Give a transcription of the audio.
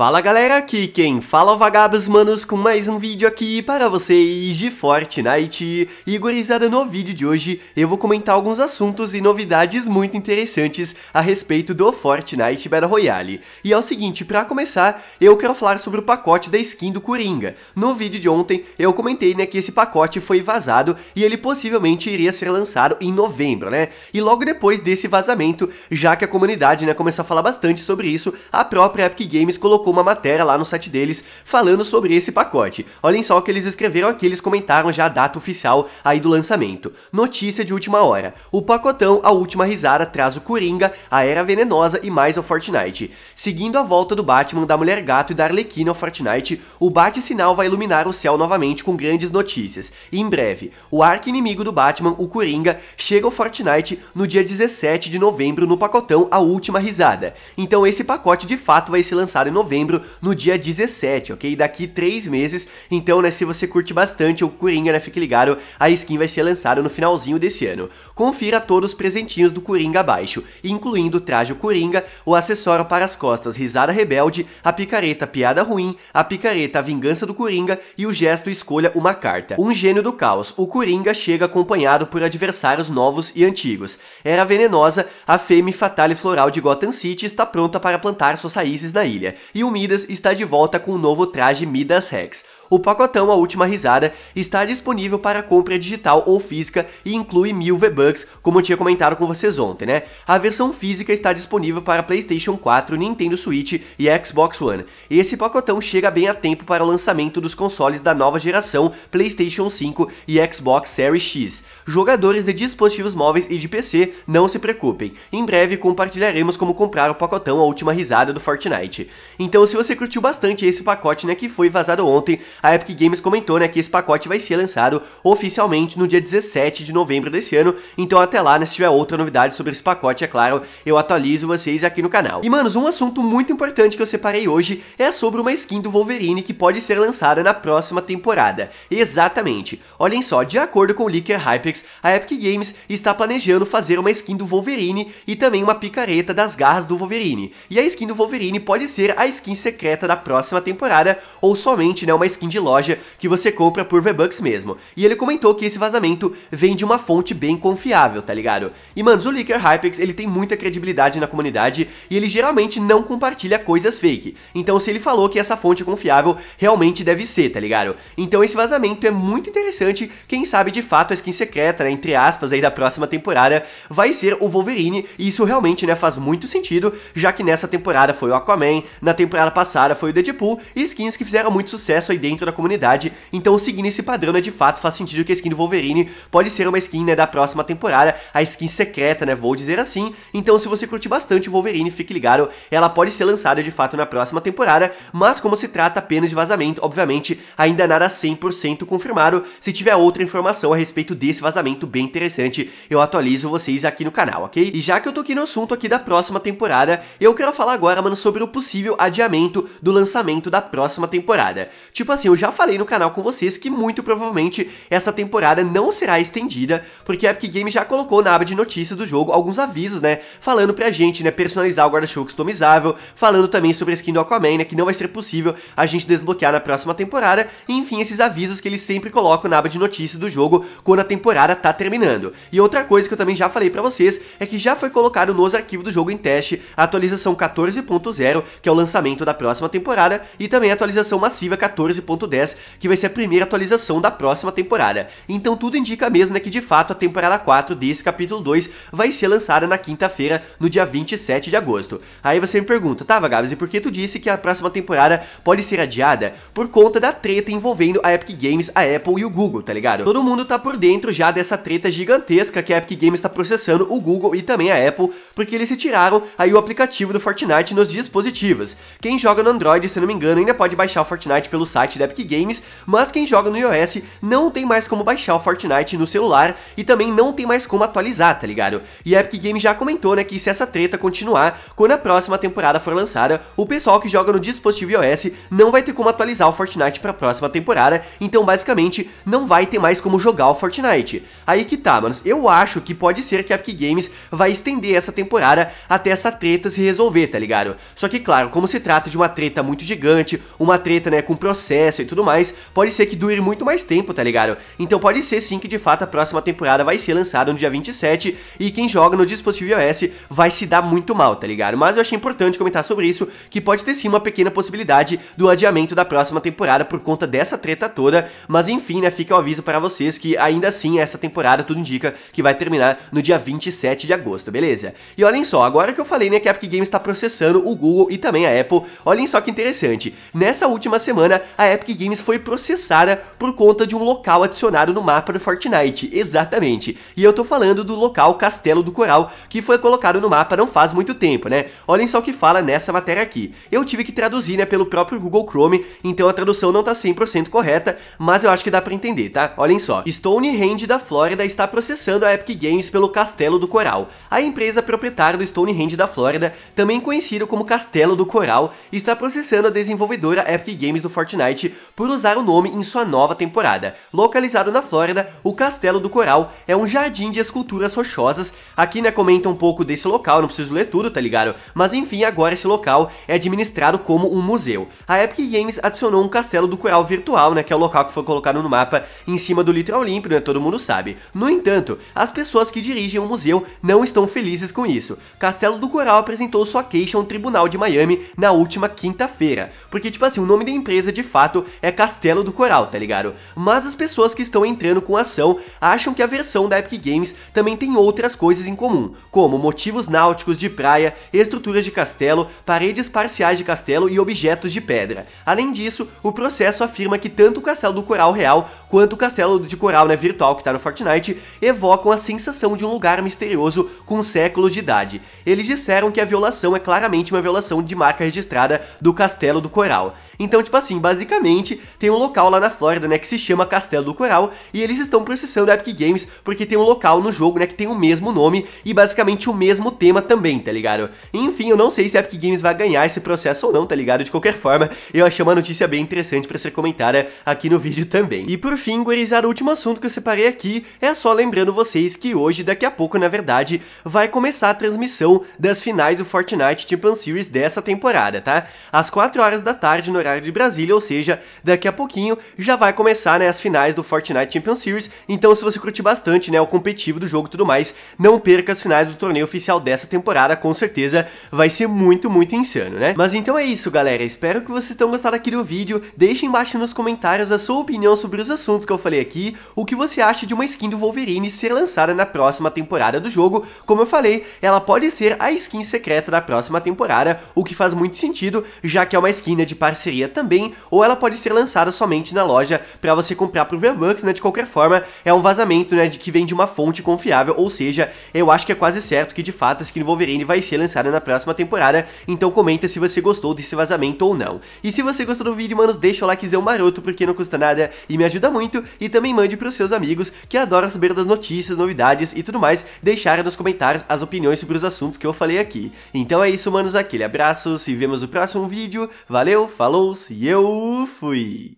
Fala galera, aqui quem fala é vagabos manos com mais um vídeo aqui para vocês de Fortnite E gurizada, no vídeo de hoje eu vou comentar alguns assuntos e novidades muito interessantes a respeito do Fortnite Battle Royale E é o seguinte, para começar, eu quero falar sobre o pacote da skin do Coringa No vídeo de ontem eu comentei né, que esse pacote foi vazado e ele possivelmente iria ser lançado em novembro né E logo depois desse vazamento, já que a comunidade né, começou a falar bastante sobre isso, a própria Epic Games colocou uma matéria lá no site deles falando sobre esse pacote. Olhem só o que eles escreveram aqui, eles comentaram já a data oficial aí do lançamento. Notícia de última hora. O pacotão A Última Risada traz o Coringa, a Era Venenosa e mais ao Fortnite. Seguindo a volta do Batman, da Mulher Gato e da Arlequina ao Fortnite, o Bate-Sinal vai iluminar o céu novamente com grandes notícias. E em breve, o arco inimigo do Batman, o Coringa, chega ao Fortnite no dia 17 de novembro no pacotão A Última Risada. Então esse pacote de fato vai ser lançado em novembro novembro, no dia 17, ok? Daqui três meses. Então, né, se você curte bastante o Coringa, né, fique ligado, a skin vai ser lançada no finalzinho desse ano. Confira todos os presentinhos do Coringa abaixo, incluindo o traje Coringa, o acessório para as costas Risada Rebelde, a picareta Piada Ruim, a picareta Vingança do Coringa e o gesto Escolha uma Carta. Um gênio do caos, o Coringa chega acompanhado por adversários novos e antigos. Era venenosa, a fêmea fatale floral de Gotham City está pronta para plantar suas raízes na ilha. E e o Midas está de volta com o novo traje Midas Rex. O pacotão A Última Risada está disponível para compra digital ou física e inclui mil V-Bucks, como eu tinha comentado com vocês ontem, né? A versão física está disponível para PlayStation 4, Nintendo Switch e Xbox One. Esse pacotão chega bem a tempo para o lançamento dos consoles da nova geração PlayStation 5 e Xbox Series X. Jogadores de dispositivos móveis e de PC, não se preocupem. Em breve compartilharemos como comprar o pacotão A Última Risada do Fortnite. Então, se você curtiu bastante esse pacote, né, que foi vazado ontem, a Epic Games comentou né, que esse pacote vai ser lançado oficialmente no dia 17 de novembro desse ano, então até lá, né, se tiver outra novidade sobre esse pacote, é claro, eu atualizo vocês aqui no canal. E manos, um assunto muito importante que eu separei hoje é sobre uma skin do Wolverine que pode ser lançada na próxima temporada. Exatamente. Olhem só, de acordo com o leaker Hypex, a Epic Games está planejando fazer uma skin do Wolverine e também uma picareta das garras do Wolverine. E a skin do Wolverine pode ser a skin secreta da próxima temporada, ou somente né, uma skin de loja que você compra por V-Bucks mesmo. E ele comentou que esse vazamento vem de uma fonte bem confiável, tá ligado? E mano, o Leaker Hypex, ele tem muita credibilidade na comunidade e ele geralmente não compartilha coisas fake. Então se ele falou que essa fonte é confiável, realmente deve ser, tá ligado? Então esse vazamento é muito interessante, quem sabe de fato a skin secreta, né, entre aspas, aí da próxima temporada, vai ser o Wolverine, e isso realmente, né, faz muito sentido, já que nessa temporada foi o Aquaman, na temporada passada foi o Deadpool, e skins que fizeram muito sucesso aí dentro dentro da comunidade, então seguindo esse padrão, né, de fato, faz sentido que a skin do Wolverine pode ser uma skin, né, da próxima temporada, a skin secreta, né, vou dizer assim, então se você curte bastante o Wolverine, fique ligado, ela pode ser lançada de fato na próxima temporada, mas como se trata apenas de vazamento, obviamente, ainda nada 100% confirmado, se tiver outra informação a respeito desse vazamento bem interessante, eu atualizo vocês aqui no canal, ok? E já que eu tô aqui no assunto aqui da próxima temporada, eu quero falar agora, mano, sobre o possível adiamento do lançamento da próxima temporada. Tipo assim, eu já falei no canal com vocês que muito provavelmente essa temporada não será estendida, porque a Epic Games já colocou na aba de notícias do jogo alguns avisos, né, falando pra gente, né, personalizar o guarda-chuva customizável, falando também sobre a skin do Aquaman, né, que não vai ser possível a gente desbloquear na próxima temporada, e, enfim, esses avisos que eles sempre colocam na aba de notícias do jogo quando a temporada tá terminando. E outra coisa que eu também já falei pra vocês é que já foi colocado nos arquivos do jogo em teste a atualização 14.0, que é o lançamento da próxima temporada, e também a atualização massiva 14.0, 1.10, que vai ser a primeira atualização da próxima temporada. Então tudo indica mesmo né, que de fato a temporada 4 desse capítulo 2 vai ser lançada na quinta-feira, no dia 27 de agosto. Aí você me pergunta, tá Gabs, e por que tu disse que a próxima temporada pode ser adiada? Por conta da treta envolvendo a Epic Games, a Apple e o Google, tá ligado? Todo mundo tá por dentro já dessa treta gigantesca que a Epic Games tá processando o Google e também a Apple, porque eles retiraram aí o aplicativo do Fortnite nos dispositivos. Quem joga no Android, se não me engano, ainda pode baixar o Fortnite pelo site da Epic Games, mas quem joga no iOS não tem mais como baixar o Fortnite no celular e também não tem mais como atualizar, tá ligado? E a Epic Games já comentou, né, que se essa treta continuar, quando a próxima temporada for lançada, o pessoal que joga no dispositivo iOS não vai ter como atualizar o Fortnite para a próxima temporada, então basicamente não vai ter mais como jogar o Fortnite. Aí que tá, mano, eu acho que pode ser que a Epic Games vai estender essa temporada até essa treta se resolver, tá ligado? Só que claro, como se trata de uma treta muito gigante, uma treta, né, com processo e tudo mais, pode ser que dure muito mais tempo, tá ligado? Então pode ser sim que de fato a próxima temporada vai ser lançada no dia 27 e quem joga no dispositivo iOS vai se dar muito mal, tá ligado? Mas eu achei importante comentar sobre isso, que pode ter sim uma pequena possibilidade do adiamento da próxima temporada por conta dessa treta toda, mas enfim, né, fica o aviso para vocês que ainda assim essa temporada tudo indica que vai terminar no dia 27 de agosto, beleza? E olhem só, agora que eu falei, né, que a Epic Games está processando o Google e também a Apple, olhem só que interessante, nessa última semana a Apple Epic Games foi processada por conta de um local adicionado no mapa do Fortnite, exatamente. E eu tô falando do local Castelo do Coral, que foi colocado no mapa não faz muito tempo, né? Olhem só o que fala nessa matéria aqui. Eu tive que traduzir, né, pelo próprio Google Chrome, então a tradução não tá 100% correta, mas eu acho que dá pra entender, tá? Olhem só. Stonehenge da Flórida está processando a Epic Games pelo Castelo do Coral. A empresa proprietária do Stonehenge da Flórida, também conhecido como Castelo do Coral, está processando a desenvolvedora Epic Games do Fortnite por usar o nome em sua nova temporada. Localizado na Flórida, o Castelo do Coral é um jardim de esculturas rochosas. Aqui, né, comenta um pouco desse local, não preciso ler tudo, tá ligado? Mas enfim, agora esse local é administrado como um museu. A Epic Games adicionou um Castelo do Coral virtual, né, que é o local que foi colocado no mapa em cima do litoral Olímpico. né, todo mundo sabe. No entanto, as pessoas que dirigem o museu não estão felizes com isso. Castelo do Coral apresentou sua queixa a um tribunal de Miami na última quinta-feira, porque, tipo assim, o nome da empresa, de fato, é Castelo do Coral, tá ligado? Mas as pessoas que estão entrando com a ação acham que a versão da Epic Games também tem outras coisas em comum, como motivos náuticos de praia, estruturas de castelo, paredes parciais de castelo e objetos de pedra. Além disso, o processo afirma que tanto o castelo do coral real quanto o castelo de coral né, virtual que tá no Fortnite evocam a sensação de um lugar misterioso com séculos de idade. Eles disseram que a violação é claramente uma violação de marca registrada do castelo do coral. Então, tipo assim, basicamente, tem um local lá na Flórida, né, que se chama Castelo do Coral, e eles estão processando a Epic Games porque tem um local no jogo, né, que tem o mesmo nome e basicamente o mesmo tema também, tá ligado? Enfim, eu não sei se a Epic Games vai ganhar esse processo ou não, tá ligado? De qualquer forma, eu achei uma notícia bem interessante para ser comentada aqui no vídeo também. E por fim, gurizada, o último assunto que eu separei aqui é só lembrando vocês que hoje, daqui a pouco, na verdade, vai começar a transmissão das finais do Fortnite Champion Series dessa temporada, tá? Às 4 horas da tarde no horário horário de Brasília, ou seja, daqui a pouquinho já vai começar né, as finais do Fortnite Champions Series, então se você curte bastante né, o competitivo do jogo e tudo mais, não perca as finais do torneio oficial dessa temporada, com certeza vai ser muito, muito insano, né? Mas então é isso, galera, espero que vocês tenham gostado aqui do vídeo, deixem embaixo nos comentários a sua opinião sobre os assuntos que eu falei aqui, o que você acha de uma skin do Wolverine ser lançada na próxima temporada do jogo, como eu falei, ela pode ser a skin secreta da próxima temporada, o que faz muito sentido, já que é uma skin né, de parceria também, ou ela pode ser lançada somente na loja para você comprar pro v né? De qualquer forma, é um vazamento, né, de que vem de uma fonte confiável, ou seja, eu acho que é quase certo que de fato Skin Wolverine vai ser lançada na próxima temporada, então comenta se você gostou desse vazamento ou não. E se você gostou do vídeo, manos, deixa o likezão maroto porque não custa nada e me ajuda muito, e também mande pros seus amigos que adoram saber das notícias, novidades e tudo mais, deixarem nos comentários as opiniões sobre os assuntos que eu falei aqui. Então é isso, manos, aquele abraço, se vemos no próximo vídeo, valeu, falou! e eu fui!